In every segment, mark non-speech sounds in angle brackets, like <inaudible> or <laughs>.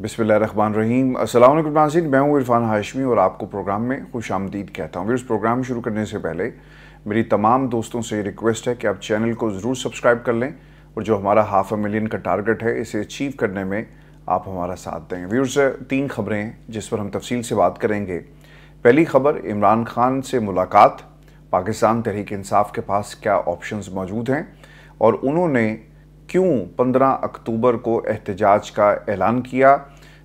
बिसमीम रहीम नाजीन मैं हूँ इरफान हाशमी और आपको प्रोग्राम में खुश आमदीद कहता हूँ इस प्रोग्राम शुरू करने से पहले मेरी तमाम दोस्तों से रिक्वेस्ट है कि आप चैनल को ज़रूर सब्सक्राइब कर लें और जो हमारा हाफ अ मिलियन का टारगेट है इसे अचीव करने में आप हमारा साथ दें व्यूर्स तीन खबरें हैं जिस पर हम तफसील से बात करेंगे पहली खबर इमरान खान से मुलाकात पाकिस्तान तहरीक इंसाफ के पास क्या ऑप्शंस मौजूद हैं और उन्होंने क्यों 15 अक्टूबर को एहतजाज का ऐलान किया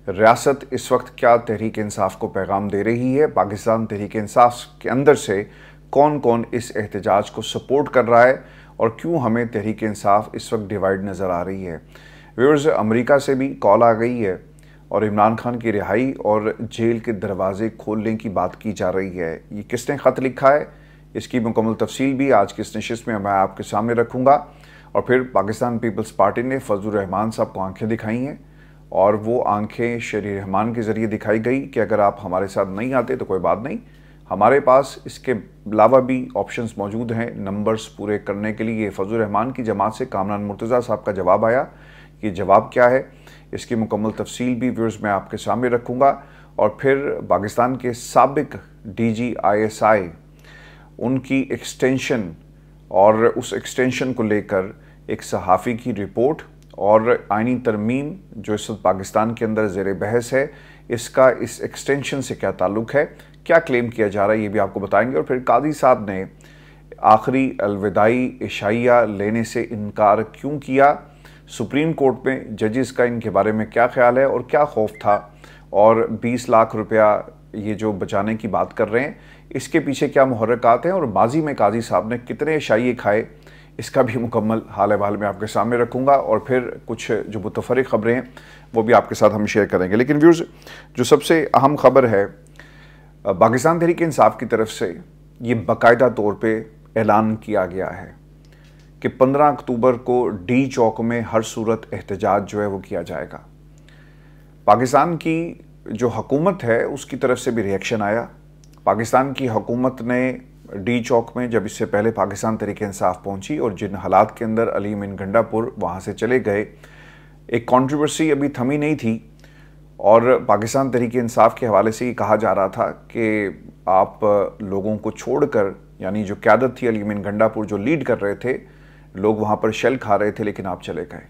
रियासत इस वक्त क्या तहरीक इंसाफ को पैगाम दे रही है पाकिस्तान तहरीक इंसाफ के अंदर से कौन कौन इस एहतजाज को सपोर्ट कर रहा है और क्यों हमें तहरीक इंसाफ इस वक्त डिवाइड नज़र आ रही है व्यवर्स अमेरिका से भी कॉल आ गई है और इमरान खान की रिहाई और जेल के दरवाजे खोलने की बात की जा रही है ये किसने ख़त लिखा है इसकी मुकम्मल तफसील भी आज की इस नशस्त में मैं आपके सामने रखूँगा और फिर पाकिस्तान पीपल्स पार्टी ने फजल रहमान साहब को आंखें दिखाई हैं और वो आंखें शरीर रहमान के ज़रिए दिखाई गई कि अगर आप हमारे साथ नहीं आते तो कोई बात नहीं हमारे पास इसके अलावा भी ऑप्शंस मौजूद हैं नंबर्स पूरे करने के लिए फजल रहमान की जमात से कामरान मुर्तज़ा साहब का जवाब आया ये जवाब क्या है इसकी मुकम्मल तफसील भी व्यूर्स मैं आपके सामने रखूँगा और फिर पाकिस्तान के सबक डी जी आई एस आई उनकी एक्सटेंशन और उस एक्सटेंशन को लेकर एक सहाफ़ी की रिपोर्ट और आइनी तरमीम जो इस वक्त पाकिस्तान के अंदर जेर बहस है इसका इस एक्सटेंशन से क्या ताल्लुक़ है क्या क्लेम किया जा रहा है ये भी आपको बताएंगे और फिर कादी साहब ने आखिरी अलविदाई इशाइया लेने से इनकार क्यों किया सुप्रीम कोर्ट में जजेस का इनके बारे में क्या ख्याल है और क्या खौफ था और 20 लाख रुपया ये जो बचाने की बात कर रहे हैं इसके पीछे क्या मुहरक हैं और माजी में काजी साहब ने कितने शाइए खाए इसका भी मुकम्मल हाल हाल में आपके सामने रखूँगा और फिर कुछ जो मुतफरक ख़बरें हैं वो भी आपके साथ हम शेयर करेंगे लेकिन व्यूज़ जो सबसे अहम ख़बर है पाकिस्तान तहरीक इंसाफ की तरफ से ये बाकायदा तौर पर ऐलान किया गया है कि 15 अक्टूबर को डी चौक में हर सूरत एहतजाज जो है वो किया जाएगा पाकिस्तान की जो हकूमत है उसकी तरफ से भी रिएक्शन आया पाकिस्तान की हकूमत ने डी चौक में जब इससे पहले पाकिस्तान तरीके इंसाफ पहुंची और जिन हालात के अंदर अली मिन गंडापुर वहाँ से चले गए एक कंट्रोवर्सी अभी थमी नहीं थी और पाकिस्तान तरीके इंसाफ के हवाले से ये कहा जा रहा था कि आप लोगों को छोड़कर यानी जो क्यादत थी अली मिन गंडापुर जो लीड कर रहे थे लोग वहाँ पर शेल खा रहे थे लेकिन आप चले गए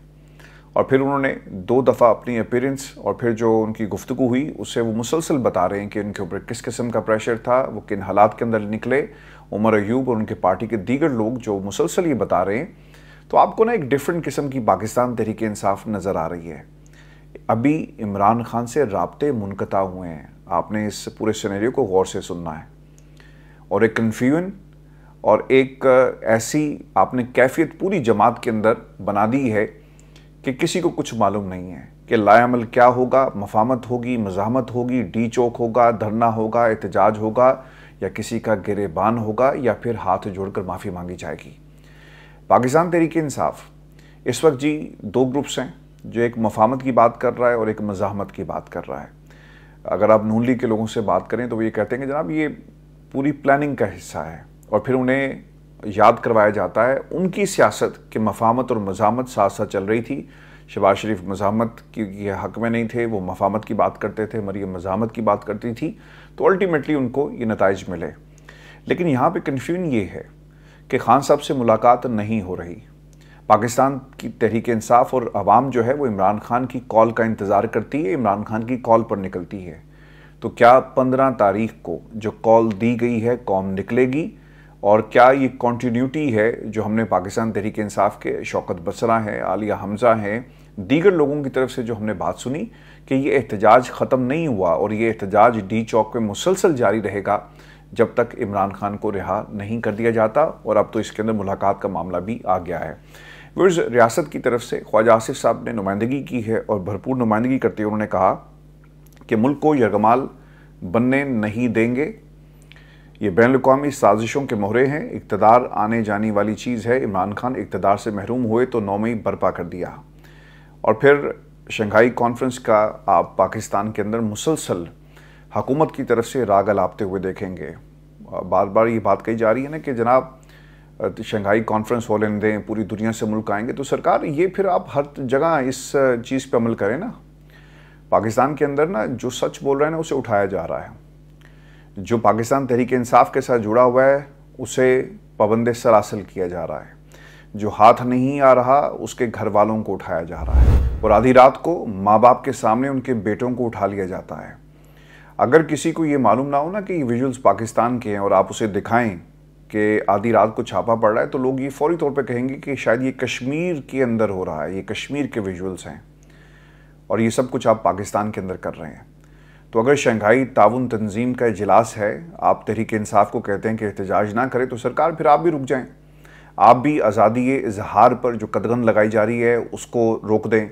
और फिर उन्होंने दो दफ़ा अपनी अपीरेंस और फिर जो उनकी गुफ्तु हुई उससे वो मुसलसल बता रहे हैं कि उनके ऊपर किस किस्म का प्रेशर था वो किन हालात के अंदर निकले उमर अयूब और उनके पार्टी के दीगर लोग जो मुसलसल ये बता रहे हैं तो आपको ना एक डिफरेंट किस्म की पाकिस्तान तहरीक इंसाफ नज़र आ रही है अभी इमरान खान से रबते मुनकता हुए हैं आपने इस पूरे सिनेरियो को गौर से सुनना है और एक कन्फ्यूजन और एक ऐसी आपने कैफियत पूरी जमात के अंदर बना दी है कि किसी को कुछ मालूम नहीं है कि लायामल क्या होगा मफामत होगी मजामत होगी डी चौक होगा धरना होगा एहतजाज होगा या किसी का गिरेबान होगा या फिर हाथ जोड़कर माफ़ी मांगी जाएगी पाकिस्तान तरीके इंसाफ इस वक्त जी दो ग्रुप्स हैं जो एक मफामत की बात कर रहा है और एक मज़ामत की बात कर रहा है अगर आप नून लीग के लोगों से बात करें तो वो ये कहते हैं कि जनाब ये पूरी प्लानिंग का हिस्सा है और फिर उन्हें याद करवाया जाता है उनकी सियासत के मफामत और मजामत साथ साथ चल रही थी शबाज शरीफ मजामत की हक में नहीं थे वो मफामत की बात करते थे मरियम मजामत की बात करती थी तो अल्टीमेटली उनको ये नतज मिले लेकिन यहाँ पर कन्फ्यूजन ये है कि खान साहब से मुलाकात नहीं हो रही पाकिस्तान की तहरीक इंसाफ और आवाम जो है वो इमरान खान की कॉल का इंतज़ार करती है इमरान खान की कॉल पर निकलती है तो क्या पंद्रह तारीख को जो कॉल दी गई है कॉम निकलेगी और क्या ये कॉन्टीन्यूटी है जो हमने पाकिस्तान तहरीक इंसाफ के शौकत बसरा हैं आलिया हमज़ा हैं दीगर लोगों की तरफ से जो हमने बात सुनी कि ये एहतजाज ख़त्म नहीं हुआ और ये एहतजाज डी चौक पर मुसलसल जारी रहेगा जब तक इमरान खान को रिहा नहीं कर दिया जाता और अब तो इसके अंदर मुलाकात का मामला भी आ गया है वर्ज रियासत की तरफ से ख्वाजा आसिफ साहब ने नुमाइंदगी की है और भरपूर नुमाइंदगी करते हुए उन्होंने कहा कि मुल्क को यरगमाल बनने नहीं देंगे ये बैन अवी साजिशों के मोहरे हैं इकतदार आने जाने वाली चीज़ है इमरान खान इकतदार से महरूम हुए तो नौ मई बर्पा कर दिया और फिर शंघाई कॉन्फ्रेंस का आप पाकिस्तान के अंदर मुसलसल हकूमत की तरफ से राग लापते हुए देखेंगे बार बार ये बात कही जा रही है ना कि जनाब शंघाई कॉन्फ्रेंस हो लेने दें पूरी दुनिया से मुल्क आएंगे तो सरकार ये फिर आप हर जगह इस चीज़ पर अमल करें ना पाकिस्तान के अंदर ना जो सच बोल रहे हैं ना उसे उठाया जा रहा है जो पाकिस्तान तहरीक इंसाफ के साथ जुड़ा हुआ है उसे पाबंद सरासल किया जा रहा है जो हाथ नहीं आ रहा उसके घर वालों को उठाया जा रहा है और आधी रात को माँ बाप के सामने उनके बेटों को उठा लिया जाता है अगर किसी को ये मालूम ना हो ना कि ये विजुअल्स पाकिस्तान के हैं और आप उसे दिखाएं कि आधी रात को छापा पड़ रहा है तो लोग ये फौरी तौर पे कहेंगे कि शायद ये कश्मीर के अंदर हो रहा है ये कश्मीर के विजुअल्स हैं और ये सब कुछ आप पाकिस्तान के अंदर कर रहे हैं तो अगर शंघाई ताउन तंजीम का इजलास है आप तहरीक इंसाफ को कहते हैं कि एहतजाज ना करें तो सरकार फिर आप भी रुक जाएं आप भी आज़ादी इजहार पर जो कदगन लगाई जा रही है उसको रोक दें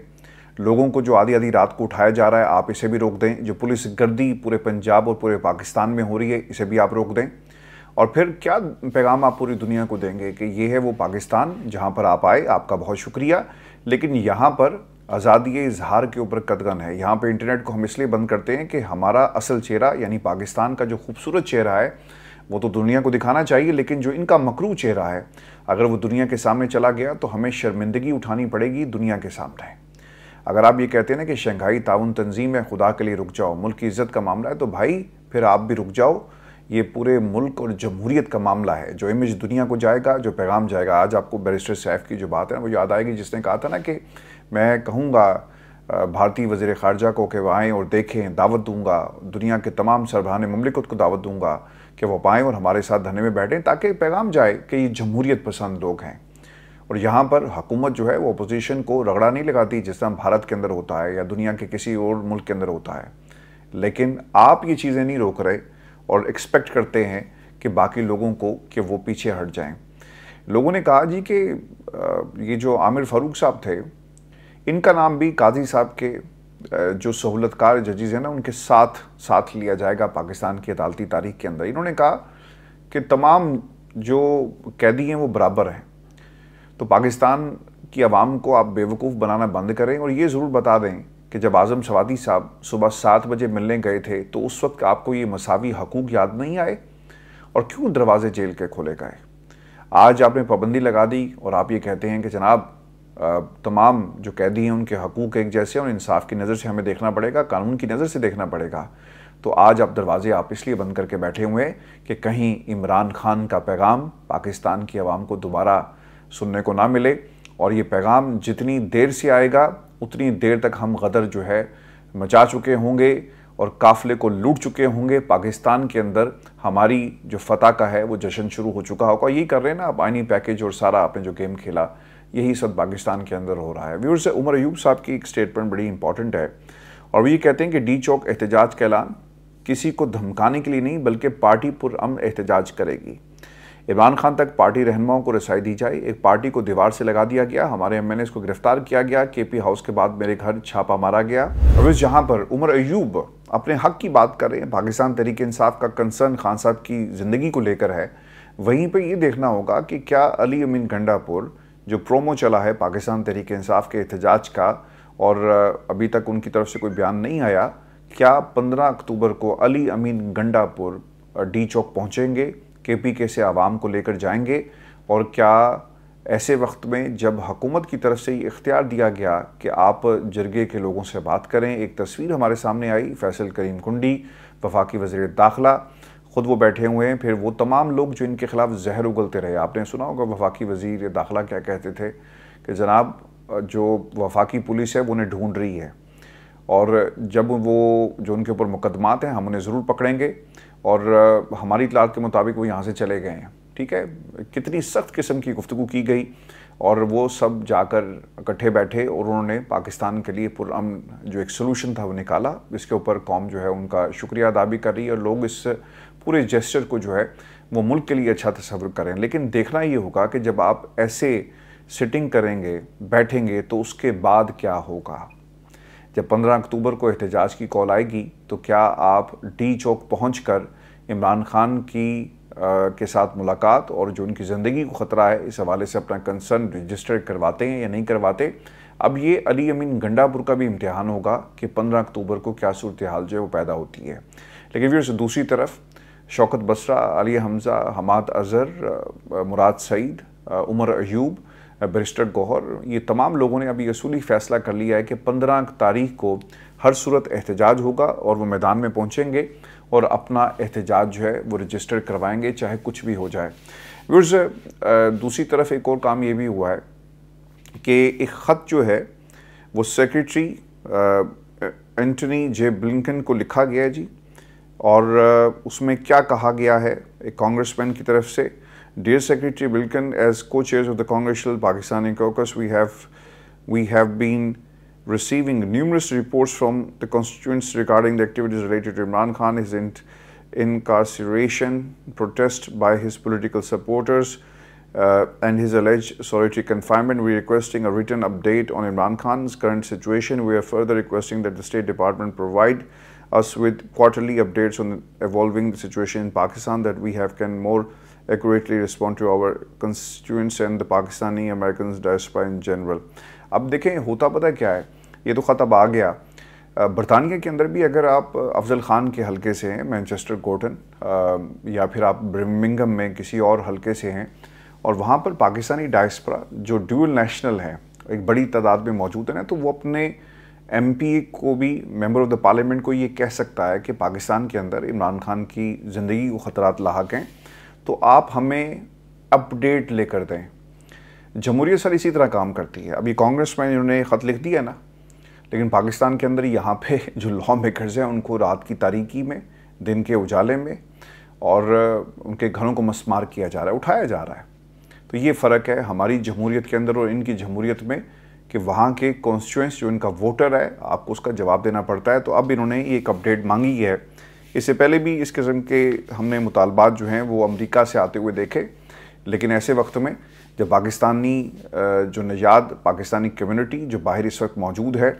लोगों को जो आधी आधी रात को उठाया जा रहा है आप इसे भी रोक दें जो पुलिस गर्दी पूरे पंजाब और पूरे पाकिस्तान में हो रही है इसे भी आप रोक दें और फिर क्या पैगाम आप पूरी दुनिया को देंगे कि ये है वो पाकिस्तान जहाँ पर आप आए आपका बहुत शुक्रिया लेकिन यहाँ पर आज़ादी इजहार के ऊपर कदगन है यहाँ पे इंटरनेट को हम इसलिए बंद करते हैं कि हमारा असल चेहरा यानी पाकिस्तान का जो खूबसूरत चेहरा है वो तो दुनिया को दिखाना चाहिए लेकिन जो इनका मकरू चेहरा है अगर वो दुनिया के सामने चला गया तो हमें शर्मिंदगी उठानी पड़ेगी दुनिया के सामने अगर आप ये कहते हैं ना कि शंघाई ताउन तंजीम है खुदा के लिए रुक जाओ मुल्क की इज्जत का मामला है तो भाई फिर आप भी रुक जाओ ये पूरे मुल्क और जमहूरीत का मामला है जो इमेज दुनिया को जाएगा जो पैगाम जाएगा आज आपको बैरिस्टर सैफ की जो बात है ना वो याद आएगी जिसने कहा था ना कि मैं कहूँगा भारतीय वजीर ख़ारजा को कि वह आएँ और देखें दावत दूँगा दुनिया के तमाम सरबराहान ममलिकत को दावत दूँगा कि वह पाएँ और हमारे साथ धने में बैठें ताकि पैगाम जाए कि ये जमहूरीत पसंद लोग हैं और यहाँ पर हुकूमत जो है वो अपोजिशन को रगड़ा नहीं लगाती जिस तरह भारत के अंदर होता है या दुनिया के किसी और मुल्क के अंदर होता है लेकिन आप ये चीज़ें नहीं रोक रहे और एक्सपेक्ट करते हैं कि बाकी लोगों को कि वो पीछे हट जाएं लोगों ने कहा जी कि ये जो आमिर फ़ारूक साहब थे इनका नाम भी काजी साहब के जो सहूलतकार जजेज हैं ना उनके साथ साथ लिया जाएगा पाकिस्तान की अदालती तारीख के अंदर इन्होंने कहा कि तमाम जो कैदी हैं वो बराबर हैं तो पाकिस्तान की आवाम को आप बेवकूफ़ बनाना बंद करें और ये ज़रूर बता दें कि जब आज़म सवादी साहब सुबह सात बजे मिलने गए थे तो उस वक्त आपको ये मसावी हकूक याद नहीं आए और क्यों दरवाजे जेल के खोले गए आज आपने पाबंदी लगा दी और आप ये कहते हैं कि जनाब तमाम जो कैदी हैं उनके हकूक़ एक जैसे और इंसाफ की नज़र से हमें देखना पड़ेगा कानून की नज़र से देखना पड़ेगा तो आज आप दरवाजे आप इसलिए बंद करके बैठे हुए कि कहीं इमरान खान का पैगाम पाकिस्तान की आवाम को दोबारा सुनने को ना मिले और ये पैगाम जितनी देर से आएगा उतनी देर तक हम गदर जो है मचा चुके होंगे और काफले को लूट चुके होंगे पाकिस्तान के अंदर हमारी जो फतह का है वो जश्न शुरू हो चुका होगा यही कर रहे हैं ना आप आइनी पैकेज और सारा आपने जो गेम खेला यही सब पाकिस्तान के अंदर हो रहा है व्यूर से उमर अयूब साहब की एक स्टेटमेंट बड़ी इंपॉर्टेंट है और वो ये कहते हैं कि डी चौक एहतजाज का ऐलान किसी को धमकाने के लिए नहीं बल्कि पार्टी पुरम एहतजाज करेगी इमरान खान तक पार्टी रहनुमाओं को रसाई दी जाए एक पार्टी को दीवार से लगा दिया गया हमारे एम एन को गिरफ्तार किया गया के पी हाउस के बाद मेरे घर छापा मारा गया और इस जहाँ पर उमर अयूब अपने हक की बात कर रहे हैं पाकिस्तान तहरीक इंसाफ का कंसर्न खान साहब की ज़िंदगी को लेकर है वहीं पर यह देखना होगा कि क्या अली अमीन गंडापुर जो प्रोमो चला है पाकिस्तान तहरीक इंसाफ के एहतजाज का और अभी तक उनकी तरफ से कोई बयान नहीं आया क्या 15 अक्टूबर को अली अमीन गंडापुर डी चौक पहुंचेंगे केपीके से आवाम को लेकर जाएंगे और क्या ऐसे वक्त में जब हुकूमत की तरफ से ये इख्तियार दिया गया कि आप जरगे के लोगों से बात करें एक तस्वीर हमारे सामने आई फैसल करीम कुंडी वफाकी वजीर दाखिला खुद वो बैठे हुए हैं फिर वो तमाम लोग जो इनके खिलाफ जहर उगलते रहे आपने सुना होगा वफाकी वजीर दाखिला क्या कहते थे कि जनाब जो वफाकी पुलिस है वो उन्हें ढूंढ रही है और जब वो जो उनके ऊपर मुकदमात हैं हम उन्हें ज़रूर पकड़ेंगे और हमारी इतलात के मुताबिक वो यहाँ से चले गए हैं ठीक है कितनी सख्त किस्म की गुफ्तु की गई और वो सब जाकर इकट्ठे बैठे और उन्होंने पाकिस्तान के लिए पुरम जो एक सोलूशन था वो निकाला इसके ऊपर कौम जो है उनका शुक्रिया अदा भी कर रही है और लोग इस पूरे जेस्चर को जो है वो मुल्क के लिए अच्छा तस्वर करें लेकिन देखना ये होगा कि जब आप ऐसे सिटिंग करेंगे बैठेंगे तो उसके बाद क्या होगा जब 15 अक्टूबर को एहतजाज की कॉल आएगी तो क्या आप डी चौक पहुँच इमरान खान की आ, के साथ मुलाकात और जो उनकी ज़िंदगी को ख़तरा है इस हवाले से अपना कंसर्न रजिस्टर करवाते हैं या नहीं करवाते अब ये अली अमीन गंडापुर का भी इम्तहान होगा कि 15 अक्टूबर को क्या सूरत हाल जो है वो पैदा होती है लेकिन फिर दूसरी तरफ शौकत बसरा अली हमज़ा हमाद अज़र मुराद सईद उमर अयूब बरिस्टर गौहर ये तमाम लोगों ने अभी असूली फ़ैसला कर लिया है कि पंद्रह तारीख को हर सूरत एहतजाज होगा और वो मैदान में पहुँचेंगे और अपना एहतजाज जो है वो रजिस्टर करवाएंगे चाहे कुछ भी हो जाए वर्ज दूसरी तरफ एक और काम ये भी हुआ है कि एक ख़त जो है वो सेक्रेटरी एंटनी जे ब्लिंकन को लिखा गया है जी और उसमें क्या कहा गया है एक कांग्रेसमैन की तरफ से dear secretary Blinken as co-chairs of the congressional Pakistani caucus we have we have been receiving numerous reports from the constituents regarding the activities related to Imran Khan, his incarceration, protest by his political supporters, uh, and his alleged solitary confinement. We are requesting a written update on Imran Khan's current situation. We are further requesting that the State Department provide us with quarterly updates on the evolving the situation in Pakistan that we have can more accurately respond to our constituents and the Pakistani Americans diaspora in general. अब देखें होता पता क्या है ये तो ख़तब आ गया बरतानिया के अंदर भी अगर आप अफजल ख़ान के हलके से हैं मैनचेस्टर कोटन या फिर आप ब्रमिंगम में किसी और हलके से हैं और वहाँ पर पाकिस्तानी डायस्परा जो ड्यूल नेशनल हैं एक बड़ी तादाद में मौजूद है ना तो वो अपने ए को भी मेंबर ऑफ द पार्लियामेंट को ये कह सकता है कि पाकिस्तान के अंदर इमरान खान की ज़िंदगी को ख़तरात लाक हैं तो आप हमें अपडेट लेकर दें जमहूरियत सर इसी तरह काम करती है अभी कांग्रेस में इन्होंने ख़त लिख दिया ना लेकिन पाकिस्तान के अंदर यहाँ पे <laughs> जो लॉ मेकर्स हैं उनको रात की तारीकी में दिन के उजाले में और उनके घरों को मस्मार किया जा रहा है उठाया जा रहा है तो ये फ़र्क है हमारी जमहूरीत के अंदर और इनकी जमहूरीत में कि वहाँ के कॉन्स्टिट्यूंस जो इनका वोटर है आपको उसका जवाब देना पड़ता है तो अब इन्होंने एक अपडेट मांगी है इससे पहले भी इस किस्म के हमने मुतालबात जो हैं वो अमरीका से आते हुए देखे लेकिन ऐसे वक्त में जब पाकिस्तानी जो नजाद पाकिस्तानी कम्युनिटी जो बाहर इस वक्त मौजूद है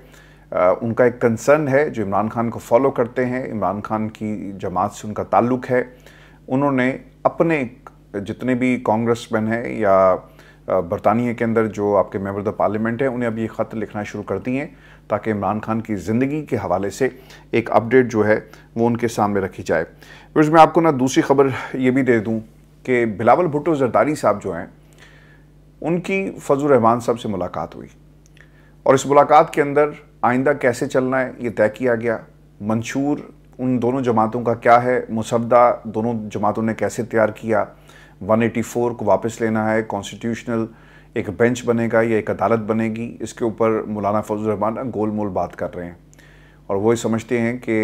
उनका एक कंसर्न है जो इमरान खान को फॉलो करते हैं इमरान खान की जमात से उनका ताल्लुक़ है उन्होंने अपने जितने भी कांग्रेसमैन हैं या बरतानिया के अंदर जो आपके मेम्बर द पार्लियामेंट हैं उन्हें अब ये ख़त लिखना शुरू कर दिए हैं ताकि इमरान खान की ज़िंदगी के हवाले से एक अपडेट जो है वो उनके सामने रखी जाए फिर मैं आपको ना दूसरी खबर ये भी दे दूँ कि बिलावल भुट्टो जरदारी साहब जो हैं उनकी फजल रहमान साहब से मुलाकात हुई और इस मुलाकात के अंदर आइंदा कैसे चलना है ये तय किया गया मंशूर उन दोनों जमातों का क्या है मुसदा दोनों जमातों ने कैसे तैयार किया 184 को वापस लेना है कॉन्स्टिट्यूशनल एक बेंच बनेगा या एक अदालत बनेगी इसके ऊपर मौलाना रहमान गोल मोल बात कर रहे हैं और वो समझते हैं कि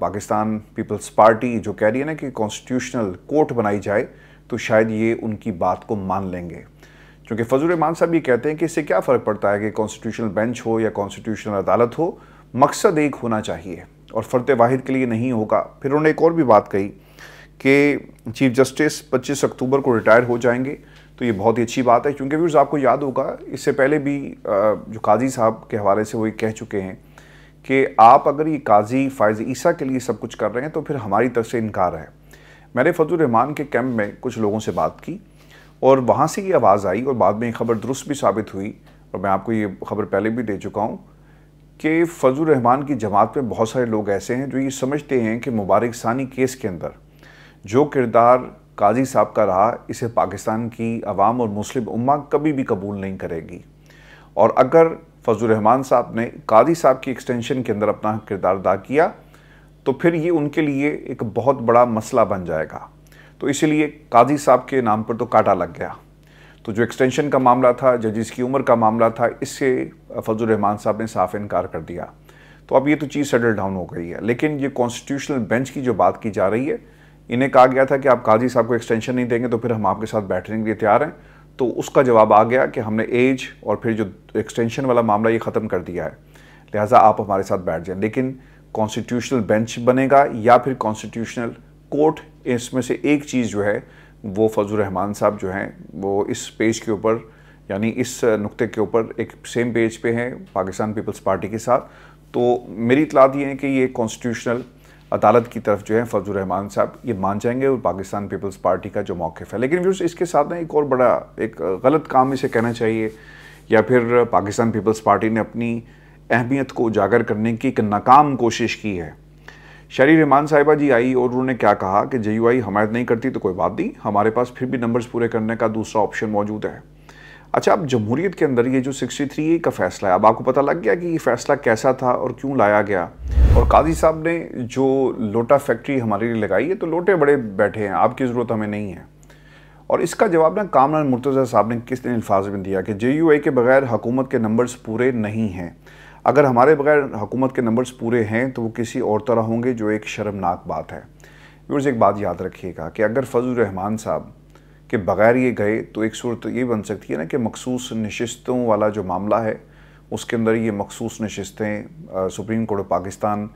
पाकिस्तान पीपल्स पार्टी जो कह रही है ना कि कॉन्स्टिट्यूशनल कोर्ट बनाई जाए तो शायद ये उनकी बात को मान लेंगे क्योंकि रहमान साहब ये कहते हैं कि इससे क्या फ़र्क पड़ता है कि कॉन्स्टिट्यूशनल बेंच हो या कॉन्स्टिट्यूशनल अदालत हो मकसद एक होना चाहिए और फ़र्द वाहिद के लिए नहीं होगा फिर उन्होंने एक और भी बात कही कि चीफ जस्टिस 25 अक्टूबर को रिटायर हो जाएंगे तो ये बहुत ही अच्छी बात है क्योंकि व्यूर्स आपको याद होगा इससे पहले भी जो काजी साहब के हवाले से वो ये कह चुके हैं कि आप अगर ये काजी फ़ायज़ ईसा के लिए सब कुछ कर रहे हैं तो फिर हमारी तरफ से इनकार है मैंने रहमान के कैंप में कुछ लोगों से बात की और वहाँ से ये आवाज़ आई और बाद में ये खबर दुरुस्त भी साबित हुई और मैं आपको ये खबर पहले भी दे चुका हूँ कि फजल रहमान की जमात में बहुत सारे लोग ऐसे हैं जो ये समझते हैं कि मुबारक सानी केस के अंदर जो किरदार काजी साहब का रहा इसे पाकिस्तान की आवाम और मुस्लिम उम्मा कभी भी कबूल नहीं करेगी और अगर रहमान साहब ने काजी साहब की एक्सटेंशन के अंदर अपना किरदार अदा किया तो फिर ये उनके लिए एक बहुत बड़ा मसला बन जाएगा तो इसीलिए काजी साहब के नाम पर तो काटा लग गया तो जो एक्सटेंशन का मामला था जजिस की उम्र का मामला था इससे रहमान साहब ने साफ इनकार कर दिया तो अब ये तो चीज़ सेटल डाउन हो गई है लेकिन ये कॉन्स्टिट्यूशनल बेंच की जो बात की जा रही है इन्हें कहा गया था कि आप काजी साहब को एक्सटेंशन नहीं देंगे तो फिर हम आपके साथ बैठने के लिए तैयार हैं तो उसका जवाब आ गया कि हमने एज और फिर जो एक्सटेंशन वाला मामला ये ख़त्म कर दिया है लिहाजा आप हमारे साथ बैठ जाएं लेकिन कॉन्स्टिट्यूशनल बेंच बनेगा या फिर कॉन्स्टिट्यूशनल कोर्ट इसमें से एक चीज़ जो है वो फजल रहमान साहब जो हैं वो इस पेज के ऊपर यानी इस नुक्ते के ऊपर एक सेम पेज पे हैं पाकिस्तान पीपल्स पार्टी के साथ तो मेरी इतलात ये है कि ये कॉन्स्टिट्यूशनल अदालत की तरफ जो है फजल रहमान साहब ये मान जाएंगे और पाकिस्तान पीपल्स पार्टी का जो मौक़ है लेकिन व्यूर्स इसके साथ ना एक और बड़ा एक गलत काम इसे कहना चाहिए या फिर पाकिस्तान पीपल्स पार्टी ने अपनी अहमियत को उजागर करने की एक नाकाम कोशिश की है शरी रहमान साहिबा जी आई और उन्होंने क्या कहा कि जे यू आई हमायत नहीं करती तो कोई बात नहीं हमारे पास फिर भी नंबर्स पूरे करने का दूसरा ऑप्शन मौजूद है अच्छा अब जमहूरीत के अंदर ये जो 63 ए का फैसला है अब आपको पता लग गया कि ये फैसला कैसा था और क्यों लाया गया और काजी साहब ने जो लोटा फैक्ट्री हमारे लिए लगाई है तो लोटे बड़े बैठे हैं आपकी ज़रूरत हमें नहीं है और इसका जवाब ना कामरान मुर्तज़ा साहब ने किस दिन अल्फाज में दिया कि जे यू ए के बगैर हकूमत के नंबर्स पूरे नहीं हैं अगर हमारे बगैर हकूमत के नंबर्स पूरे हैं तो वो किसी और तरह होंगे जो एक शर्मनाक बात है व्यवर्स एक बात याद रखिएगा कि अगर फजल रहमान साहब के बग़ैर ये गए तो एक सूरत ये बन सकती है ना कि मखसूस नशस्तों वाला जो मामला है उसके अंदर ये मखसूस नशस्तें सुप्रीम कोर्ट ऑफ पाकिस्तान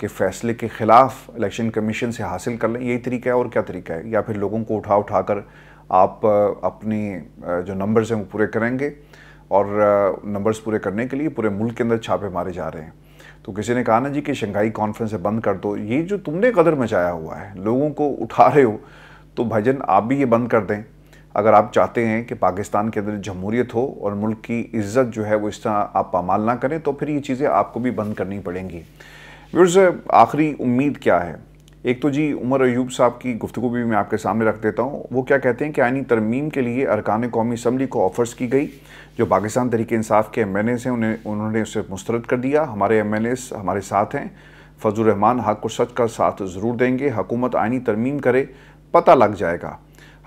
के फैसले के ख़िलाफ़ इलेक्शन कमीशन से हासिल कर लें यही तरीका है और क्या तरीका है या फिर लोगों को उठा उठा कर आप अपनी जो नंबर्स हैं वो पूरे करेंगे और नंबर्स पूरे करने के लिए पूरे मुल्क के अंदर छापे मारे जा रहे हैं तो किसी ने कहा ना जी कि शंघाई कॉन्फ्रेंस बंद कर दो ये जो तुमने कदर मचाया हुआ है लोगों को उठा रहे हो तो भजन आप भी ये बंद कर दें अगर आप चाहते हैं कि पाकिस्तान के अंदर जमहूरियत हो और मुल्क की इज्जत जो है वो इस तरह आप पामाल ना करें तो फिर ये चीज़ें आपको भी बंद करनी पड़ेंगी व्यूर्स आखिरी उम्मीद क्या है एक तो जी उमर अयूब साहब की गुफ्तु भी मैं आपके सामने रख देता हूँ वो क्या कहते हैं कि आइनी तरमीम के लिए अरकान कौमी असम्बली को ऑफर्स की गई जो पाकिस्तान तरीके इंसाफ के एम एन एस हैं उन्हें उन्होंने उसे मुस्रद कर दिया हमारे एम एन एस हमारे साथ हैं फजल रहमान हक को सच का साथ ज़रूर देंगे हकूमत आइनी तरमीम करे पता लग जाएगा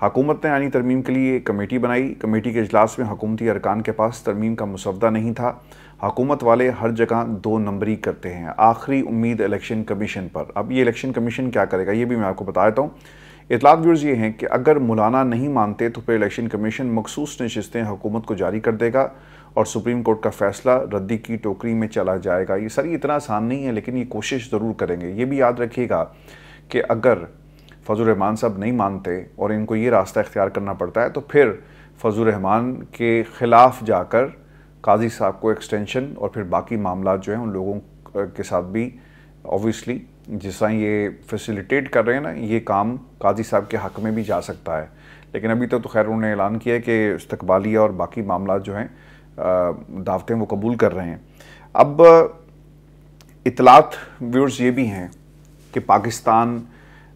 हकूमत ने आनी तरमीम के लिए कमेटी बनाई कमेटी के अजलास में हकूमती अरकान के पास तरमीम का मुसवदा नहीं था हकूमत वाले हर जगह दो नंबरी करते हैं आखिरी उम्मीद इलेक्शन कमीशन पर अब ये इलेक्शन कमीशन क्या करेगा ये भी मैं आपको बता देता हूँ इतलात व्यूर्स ये हैं कि अगर मौलाना नहीं मानते तो फिर इलेक्शन कमीशन मखसूस नशस्तें हकूमत को जारी कर देगा और सुप्रीम कोर्ट का फैसला रद्दी की टोकरी में चला जाएगा ये सर इतना आसान नहीं है लेकिन ये कोशिश ज़रूर करेंगे ये भी याद रखिएगा कि अगर फजल रहमान साहब नहीं मानते और इनको ये रास्ता इख्तियार करना पड़ता है तो फिर फजल रहमान के ख़िलाफ़ जाकर काजी साहब को एक्सटेंशन और फिर बाकी मामला जो हैं उन लोगों के साथ भी ऑबियसली जिस तरह ये फैसिलिटेट कर रहे हैं ना ये काम काजी साहब के हक में भी जा सकता है लेकिन अभी तक तो, तो खैर उन्होंने ऐलान किया है कि इस्तबालिया और बाकी मामला जो हैं दावतें वो कबूल कर रहे हैं अब इतलात व्यूर्स ये भी हैं कि पाकिस्तान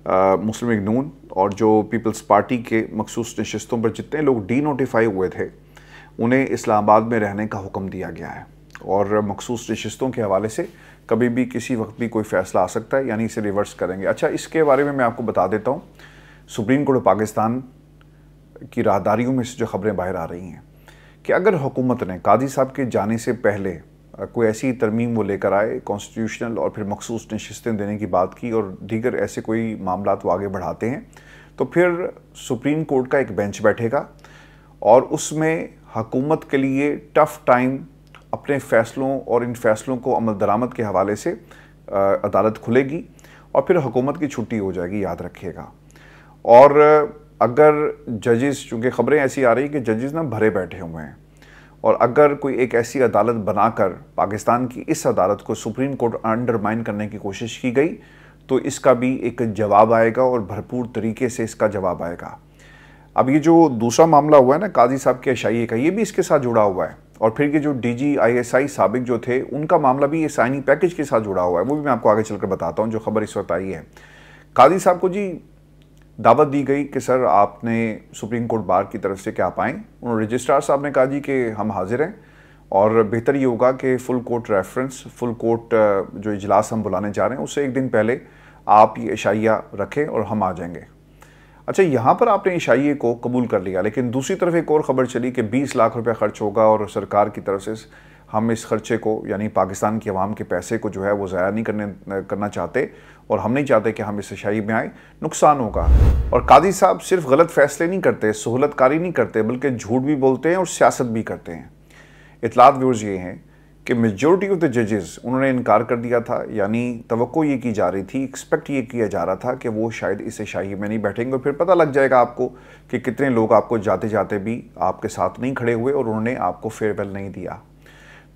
मुस्लिम लीग नून और जो पीपल्स पार्टी के मखसूस नशस्तों पर जितने लोग डी नोटिफाई हुए थे उन्हें इस्लामाबाद में रहने का हुक्म दिया गया है और मखसूस नशस्तों के हवाले से कभी भी किसी वक्त भी कोई फैसला आ सकता है यानी इसे रिवर्स करेंगे अच्छा इसके बारे में मैं आपको बता देता हूँ सुप्रीम कोर्ट ऑफ पाकिस्तान की राहदारियों में से जो खबरें बाहर आ रही हैं कि अगर हुकूमत ने काजी साहब के जाने से पहले कोई ऐसी तरमीम वो लेकर आए कॉन्स्टिट्यूशनल और फिर मखसूस नशस्तें देने की बात की और दीगर ऐसे कोई मामला वो आगे बढ़ाते हैं तो फिर सुप्रीम कोर्ट का एक बेंच बैठेगा और उसमें हकूमत के लिए टफ़ टाइम अपने फ़ैसलों और इन फ़ैसलों को अमल दरामद के हवाले से अदालत खुलेगी और फिर हुकूमत की छुट्टी हो जाएगी याद रखिएगा और अगर जजेस चूँकि ख़बरें ऐसी आ रही कि जजेस ना भरे बैठे हुए हैं और अगर कोई एक ऐसी अदालत बनाकर पाकिस्तान की इस अदालत को सुप्रीम कोर्ट अंडरमाइन करने की कोशिश की गई तो इसका भी एक जवाब आएगा और भरपूर तरीके से इसका जवाब आएगा अब ये जो दूसरा मामला हुआ है ना काजी साहब के अशाइये का ये भी इसके साथ जुड़ा हुआ है और फिर ये जो डी जी आई एस आई सबक जो थे उनका मामला भी ये साइनिंग पैकेज के साथ जुड़ा हुआ है वो भी मैं आपको आगे चलकर बताता हूँ जो खबर इस वक्त आई है काजी साहब को जी दावत दी गई कि सर आपने सुप्रीम कोर्ट बार की तरफ से क्या आप उन्होंने रजिस्ट्रार साहब ने कहा जी कि हम हाजिर हैं और बेहतर ये होगा कि full court reference full court जो इजलास हम बुलाने जा रहे हैं उससे एक दिन पहले आप ये इशाइया रखें और हम आ जाएंगे अच्छा यहाँ पर आपने इशाइये को कबूल कर लिया लेकिन दूसरी तरफ एक और ख़बर चली कि 20 लाख रुपया खर्च होगा और सरकार की तरफ से हम इस खर्चे को यानी पाकिस्तान की आवाम के पैसे को जो है वो ज़ाया नहीं करने करना चाहते और हम नहीं चाहते कि हम इस शाही में आए नुकसान होगा और काजी साहब सिर्फ गलत फैसले नहीं करते सहूलतकारी नहीं करते बल्कि झूठ भी बोलते हैं और सियासत भी करते हैं इतलात व्यूर्स ये हैं कि मेजोरिटी ऑफ द जजेस उन्होंने इनकार कर दिया था यानी तो ये की जा रही थी एक्सपेक्ट ये किया जा रहा था कि वो शायद इस शाही में नहीं बैठेंगे और फिर पता लग जाएगा आपको कि कितने लोग आपको जाते जाते भी आपके साथ नहीं खड़े हुए और उन्होंने आपको फेयरवेल नहीं दिया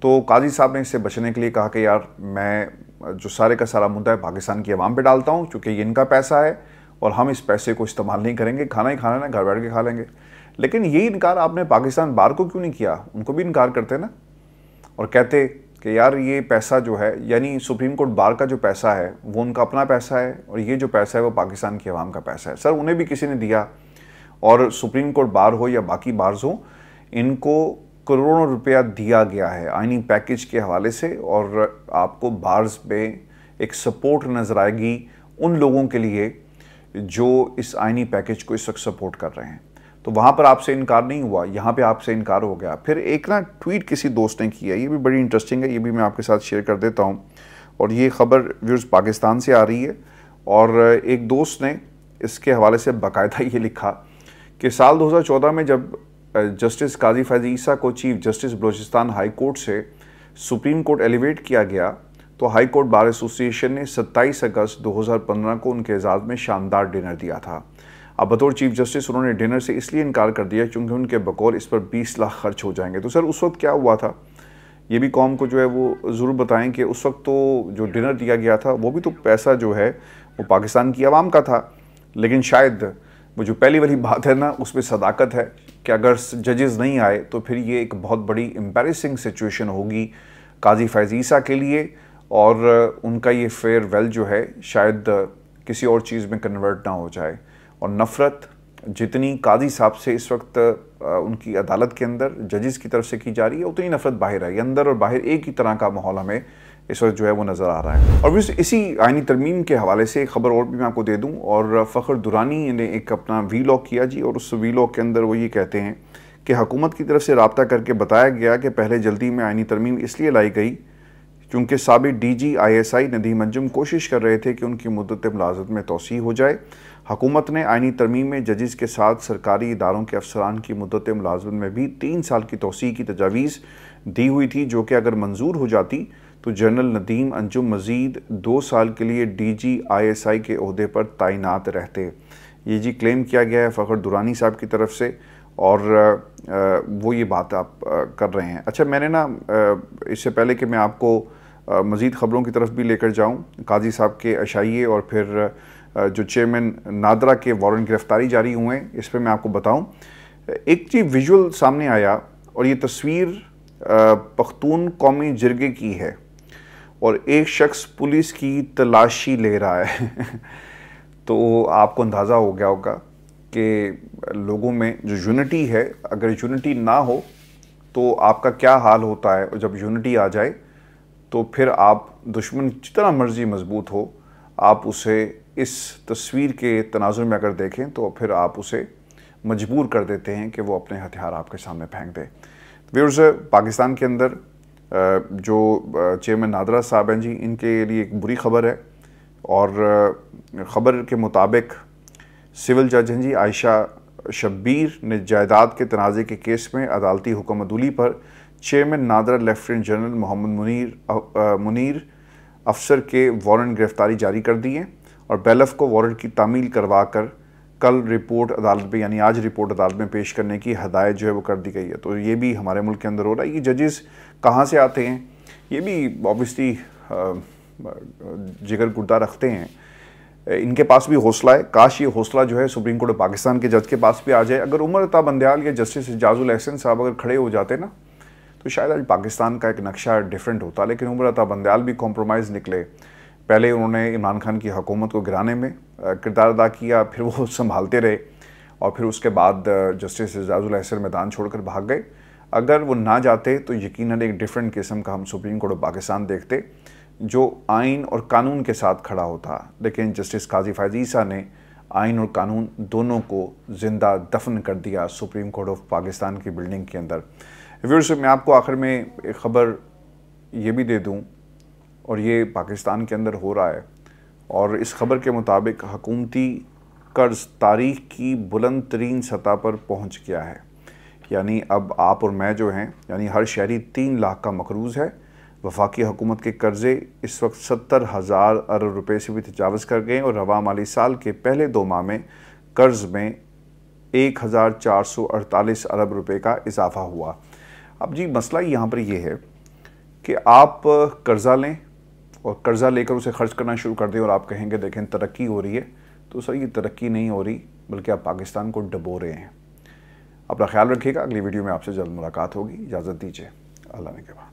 तो काजी साहब ने इससे बचने के लिए कहा कि यार मैं जो सारे का सारा मुद्दा है पाकिस्तान की आवाम पे डालता हूँ क्योंकि ये इनका पैसा है और हम इस पैसे को इस्तेमाल नहीं करेंगे खाना ही खाना ना घर बैठ के खा लेंगे लेकिन ये इनकार आपने पाकिस्तान बार को क्यों नहीं किया उनको भी इनकार करते ना और कहते कि यार ये पैसा जो है यानी सुप्रीम कोर्ट बार का जो पैसा है वो उनका अपना पैसा है और ये जो पैसा है वो पाकिस्तान की आवाम का पैसा है सर उन्हें भी किसी ने दिया और सुप्रीम कोर्ट बार हो या बाकी बार्स हों इनको करोड़ों रुपया दिया गया है आइनिंग पैकेज के हवाले से और आपको बार्स पे एक सपोर्ट नज़र आएगी उन लोगों के लिए जो इस आइनी पैकेज को इस वक्त सपोर्ट कर रहे हैं तो वहाँ पर आपसे इनकार नहीं हुआ यहाँ पे आपसे इनकार हो गया फिर एक ना ट्वीट किसी दोस्त ने किया ये भी बड़ी इंटरेस्टिंग है ये भी मैं आपके साथ शेयर कर देता हूँ और ये खबर व्यूर्स पाकिस्तान से आ रही है और एक दोस्त ने इसके हवाले से बाकायदा ये लिखा कि साल 2014 में जब जस्टिस काजी फैज़ ईसा को chief justice Balochistan high court से सुप्रीम कोर्ट एलिवेट किया गया तो हाई कोर्ट बार एसोसिएशन ने 27 अगस्त 2015 को उनके एजाज में शानदार डिनर दिया था अब बतौर चीफ जस्टिस उन्होंने डिनर से इसलिए इनकार कर दिया क्योंकि उनके बकौल इस पर 20 लाख खर्च हो जाएंगे तो सर उस वक्त क्या हुआ था ये भी कॉम को जो है वो ज़रूर बताएं कि उस वक्त तो जो डिनर दिया गया था वो भी तो पैसा जो है वो पाकिस्तान की आवाम का था लेकिन शायद वो जो पहली वाली बात है ना उसमें सदाकत है कि अगर जजेस नहीं आए तो फिर ये एक बहुत बड़ी एम्बेसिंग सिचुएशन होगी काजी फैजीसा के लिए और उनका ये फेयरवेल जो है शायद किसी और चीज़ में कन्वर्ट ना हो जाए और नफ़रत जितनी काजी साहब से इस वक्त उनकी अदालत के अंदर जजेस की तरफ से की जा रही है उतनी नफ़रत बाहर आई अंदर और बाहर एक ही तरह का माहौल हमें इस वक्त जो है वो नज़र आ रहा है और इसी आइनी तरमीम के हवाले से एक खबर और भी मैं आपको दे दूँ और फ़खर दुरानी ने एक अपना वी लॉक किया जी और उस वी लॉक के अंदर वो ये कहते हैं कि हकूमत की तरफ से रबता करके बताया गया कि पहले जल्दी में आइनी तरमीम इसलिए लाई गई क्योंकि सबक D G I S I Nadeem Anjum कोशिश कर रहे थे कि उनकी मदत मुलाजत में तोसी हो जाए हकूमत ने आइनी तरमीम में जजिस के साथ सरकारी इदारों के अफसरान की मदत मुलाजमत में भी तीन साल की तोसी की तजावीज़ दी हुई थी जो कि अगर मंजूर हो जाती तो जनरल नदीम अंजुम मजीद दो साल के लिए डी जी आई एस आई के अहदे पर तैनात रहते ये जी क्लेम किया गया है फ़खर दुरानी साहब की तरफ से और वो ये बात आप कर रहे हैं अच्छा मैंने ना इससे पहले कि मैं आपको मज़ीद ख़बरों की तरफ भी लेकर जाऊँ काजी साहब के अशाइए और फिर जो चेयरमैन नादरा के वारंट गिरफ़्तारी जारी हुए हैं इस पर मैं आपको बताऊँ एक जी विजुअल सामने आया और ये तस्वीर पख्तून कौमी जिरगे की है और एक शख्स पुलिस की तलाशी ले रहा है <laughs> तो आपको अंदाज़ा हो गया होगा कि लोगों में जो यूनिटी है अगर यूनिटी ना हो तो आपका क्या हाल होता है और जब यूनिटी आ जाए तो फिर आप दुश्मन जितना मर्ज़ी मजबूत हो आप उसे इस तस्वीर के तनाजुर में अगर देखें तो फिर आप उसे मजबूर कर देते हैं कि वो अपने हथियार आपके सामने फेंक दे व्यूर्स पाकिस्तान के अंदर जो चेयरमैन नादरा साहब हैं जी इनके लिए एक बुरी खबर है और ख़बर के मुताबिक सिविल जज हैं जी आयशा शब्बीर ने जायदाद के तनाज़े के केस में अदालती हुक्म अदूली पर chairman NADRA lieutenant general Mohammad Munir Munir Afsar के वारंट गिरफ़्तारी जारी कर दिए और बेलफ को वारंट की तामील करवा कर कल रिपोर्ट अदालत में यानी आज रिपोर्ट अदालत में पेश करने की हदायत जो है वो कर दी गई है तो ये भी हमारे मुल्क के अंदर हो रहा है कि जजेस कहाँ से आते हैं ये भी ऑब्वियसली जिगर गुर्दा रखते हैं इनके पास भी हौसला है काश ये हौसला जो है सुप्रीम कोर्ट ऑफ पाकिस्तान के जज के पास भी आ जाए अगर उमर अता बंदयाल या जस्टिस एजाजुल अहसन साहब अगर खड़े हो जाते ना तो शायद आज पाकिस्तान का एक नक्शा डिफरेंट होता लेकिन उमर अता बंदयाल भी कॉम्प्रोमाइज़ निकले पहले उन्होंने इमरान खान की हुकूमत को गिराने में किरदार अदा किया फिर वो <laughs> संभालते रहे और फिर उसके बाद जस्टिस एजाजुल अहसर मैदान छोड़कर भाग गए अगर वो ना जाते तो यकीनन एक डिफरेंट किस्म का हम सुप्रीम कोर्ट ऑफ पाकिस्तान देखते जो आइन और कानून के साथ खड़ा होता लेकिन जस्टिस काजी फायजीसा ने आइन और कानून दोनों को ज़िंदा दफन कर दिया सुप्रीम कोर्ट ऑफ पाकिस्तान की बिल्डिंग के अंदर व्यवसाय मैं आपको आखिर में एक ख़बर ये भी दे दूँ और ये पाकिस्तान के अंदर हो रहा है और इस खबर के मुताबिक हकूमती कर्ज तारीख की बुलंद तरीन सतह पर पहुंच गया है यानी अब आप और मैं जो हैं यानी हर शहरी तीन लाख का मकरूज़ है वफाकी हुकूमत के कर्ज़े इस वक्त सत्तर हज़ार अरब रुपए से भी तजावज़ कर गए और रवा माली साल के पहले दो माह में कर्ज़ में एक हज़ार चार सौ अड़तालीस अरब रुपए का इजाफ़ा हुआ अब जी मसला यहाँ पर यह है कि आप कर्ज़ा लें और कर्ज़ा लेकर उसे खर्च करना शुरू कर दें और आप कहेंगे देखें तरक्की हो रही है तो सर ये तरक्की नहीं हो रही बल्कि आप पाकिस्तान को डबो रहे हैं अपना ख्याल रखिएगा अगली वीडियो में आपसे जल्द मुलाकात होगी इजाज़त दीजिए अल्लाह ने के बाद